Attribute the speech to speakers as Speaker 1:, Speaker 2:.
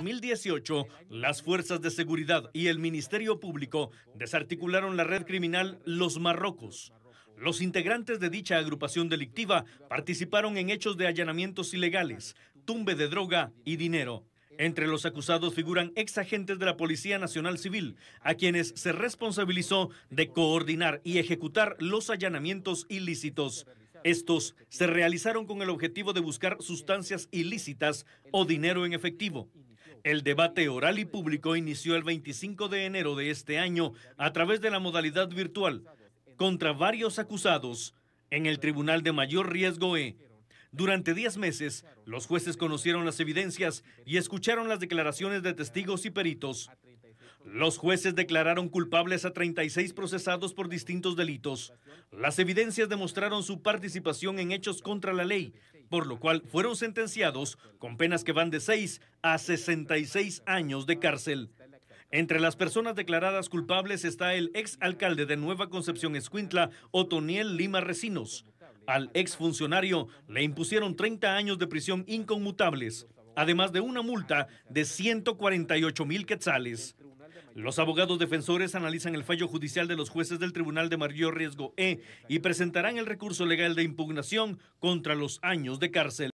Speaker 1: 2018, las fuerzas de seguridad y el Ministerio Público desarticularon la red criminal Los Marrocos. Los integrantes de dicha agrupación delictiva participaron en hechos de allanamientos ilegales, tumbe de droga y dinero. Entre los acusados figuran ex agentes de la Policía Nacional Civil, a quienes se responsabilizó de coordinar y ejecutar los allanamientos ilícitos. Estos se realizaron con el objetivo de buscar sustancias ilícitas o dinero en efectivo. El debate oral y público inició el 25 de enero de este año a través de la modalidad virtual contra varios acusados en el Tribunal de Mayor Riesgo E. Durante 10 meses, los jueces conocieron las evidencias y escucharon las declaraciones de testigos y peritos. Los jueces declararon culpables a 36 procesados por distintos delitos. Las evidencias demostraron su participación en hechos contra la ley por lo cual fueron sentenciados con penas que van de 6 a 66 años de cárcel. Entre las personas declaradas culpables está el ex alcalde de Nueva Concepción Escuintla, Otoniel Lima Recinos. Al ex funcionario le impusieron 30 años de prisión inconmutables, además de una multa de 148 mil quetzales. Los abogados defensores analizan el fallo judicial de los jueces del Tribunal de Mayor Riesgo E y presentarán el recurso legal de impugnación contra los años de cárcel.